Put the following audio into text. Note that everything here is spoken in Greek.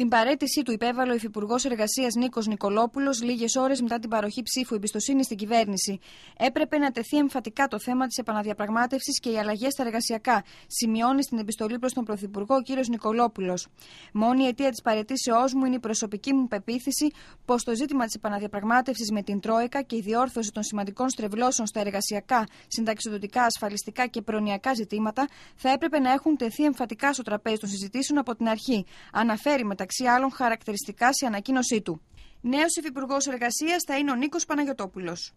Την παρέτησή του υπέβαλε ο Υφυπουργός Εργασίας Νίκος Νικολόπουλος λίγες ώρες μετά την παροχή ψήφου εμπιστοσύνης στην κυβέρνηση. Έπρεπε να τεθεί εμφατικά το θέμα της επαναδιαπραγμάτευσης και οι αλλαγές στα εργασιακά, σημειώνει στην επιστολή προς τον Πρωθυπουργό ο κ. Νικολόπουλος. Μόνη αιτία της παρετήσεώς μου είναι η προσωπική μου πεποίθηση πως το ζήτημα της επαναδιαπραγμάτευσης με την Τρόικα και η διόρθωση των σημαντικών στρεβλώσεων στα εργασιακά, συνταξιδοτικά, ασφαλιστικά και προνοιακά ζητήματα θα έπρεπε να έχουν τεθεί εμφατικά στο τραπέζι των συζητήσεων από την αρχή. Αναφέρει μεταξύ μεταξύ άλλων χαρακτηριστικά σε ανακοίνωσή του. Νέος Υφυπουργός Εργασίας θα είναι ο Νίκος Παναγιωτόπουλος.